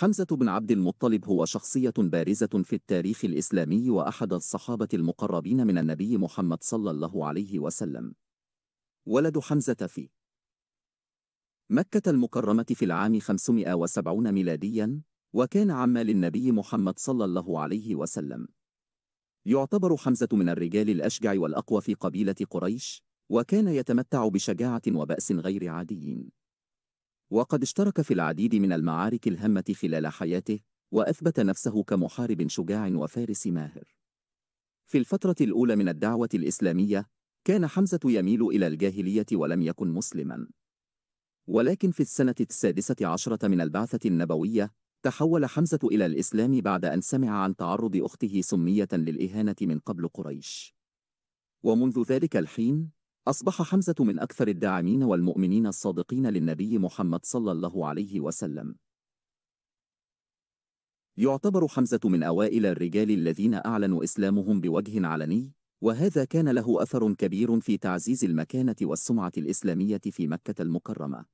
حمزة بن عبد المطلب هو شخصية بارزة في التاريخ الإسلامي وأحد الصحابة المقربين من النبي محمد صلى الله عليه وسلم ولد حمزة في مكة المكرمة في العام 570 ميلاديا وكان عما للنبي محمد صلى الله عليه وسلم يعتبر حمزة من الرجال الأشجع والأقوى في قبيلة قريش وكان يتمتع بشجاعة وبأس غير عاديين وقد اشترك في العديد من المعارك الهامة خلال حياته وأثبت نفسه كمحارب شجاع وفارس ماهر في الفترة الأولى من الدعوة الإسلامية كان حمزة يميل إلى الجاهلية ولم يكن مسلما ولكن في السنة السادسة عشرة من البعثة النبوية تحول حمزة إلى الإسلام بعد أن سمع عن تعرض أخته سمية للإهانة من قبل قريش ومنذ ذلك الحين أصبح حمزة من أكثر الداعمين والمؤمنين الصادقين للنبي محمد صلى الله عليه وسلم يعتبر حمزة من أوائل الرجال الذين أعلنوا إسلامهم بوجه علني وهذا كان له أثر كبير في تعزيز المكانة والسمعة الإسلامية في مكة المكرمة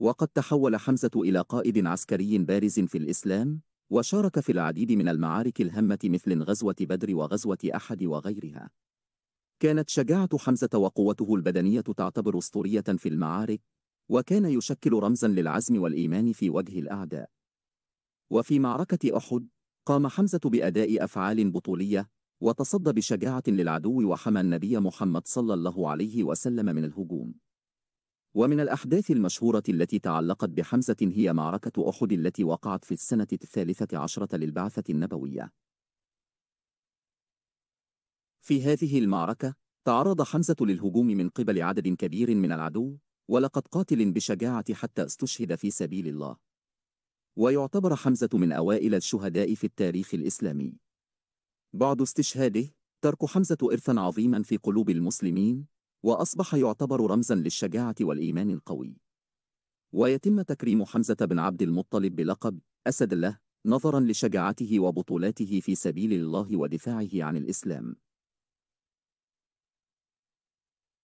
وقد تحول حمزة إلى قائد عسكري بارز في الإسلام وشارك في العديد من المعارك الهمة مثل غزوة بدر وغزوة أحد وغيرها كانت شجاعة حمزة وقوته البدنية تعتبر أسطورية في المعارك وكان يشكل رمزا للعزم والإيمان في وجه الأعداء وفي معركة أحد قام حمزة بأداء أفعال بطولية وتصدى بشجاعة للعدو وحمى النبي محمد صلى الله عليه وسلم من الهجوم ومن الأحداث المشهورة التي تعلقت بحمزة هي معركة أحد التي وقعت في السنة الثالثة عشرة للبعثة النبوية في هذه المعركة تعرض حمزة للهجوم من قبل عدد كبير من العدو ولقد قاتل بشجاعة حتى استشهد في سبيل الله ويعتبر حمزة من أوائل الشهداء في التاريخ الإسلامي بعد استشهاده ترك حمزة إرثا عظيما في قلوب المسلمين وأصبح يعتبر رمزا للشجاعة والإيمان القوي ويتم تكريم حمزة بن عبد المطلب بلقب أسد الله نظرا لشجاعته وبطولاته في سبيل الله ودفاعه عن الإسلام